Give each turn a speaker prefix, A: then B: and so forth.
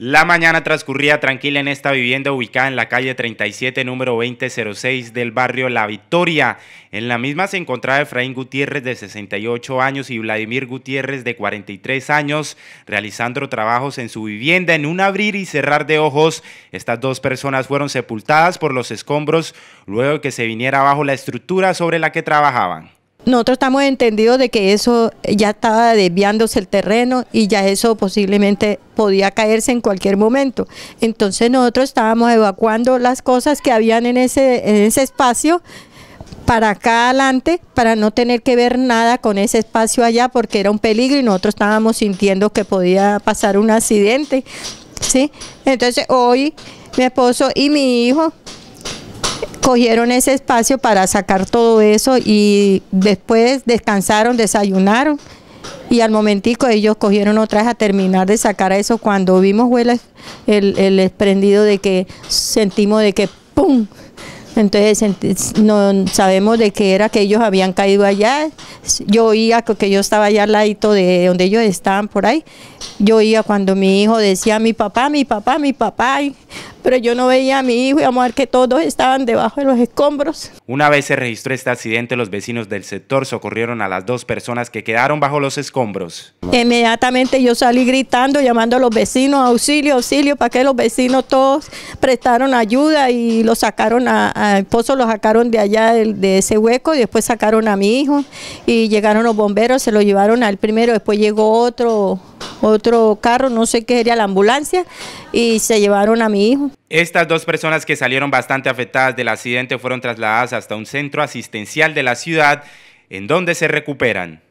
A: La mañana transcurría tranquila en esta vivienda ubicada en la calle 37, número 2006 del barrio La Victoria. En la misma se encontraba Efraín Gutiérrez de 68 años y Vladimir Gutiérrez de 43 años realizando trabajos en su vivienda. En un abrir y cerrar de ojos, estas dos personas fueron sepultadas por los escombros luego que se viniera abajo la estructura sobre la que trabajaban.
B: Nosotros estamos entendidos de que eso ya estaba desviándose el terreno y ya eso posiblemente podía caerse en cualquier momento. Entonces nosotros estábamos evacuando las cosas que habían en ese, en ese espacio para acá adelante para no tener que ver nada con ese espacio allá porque era un peligro y nosotros estábamos sintiendo que podía pasar un accidente. ¿sí? Entonces hoy mi esposo y mi hijo cogieron ese espacio para sacar todo eso y después descansaron, desayunaron y al momentico ellos cogieron otra vez a terminar de sacar eso. Cuando vimos el, el, de que sentimos de que ¡pum! Entonces no sabemos de qué era que ellos habían caído allá. Yo oía que yo estaba allá al ladito de donde ellos estaban por ahí. Yo oía cuando mi hijo decía mi papá, mi papá, mi papá pero yo no veía a mi hijo y a ver que todos estaban debajo de los escombros.
A: Una vez se registró este accidente, los vecinos del sector socorrieron a las dos personas que quedaron bajo los escombros.
B: Inmediatamente yo salí gritando, llamando a los vecinos, auxilio, auxilio, para que los vecinos todos prestaron ayuda y lo sacaron a, a esposo, lo sacaron de allá de, de ese hueco y después sacaron a mi hijo y llegaron los bomberos, se lo llevaron al primero, después llegó otro otro carro, no sé qué era la ambulancia, y se llevaron a mi hijo.
A: Estas dos personas que salieron bastante afectadas del accidente fueron trasladadas hasta un centro asistencial de la ciudad, en donde se recuperan.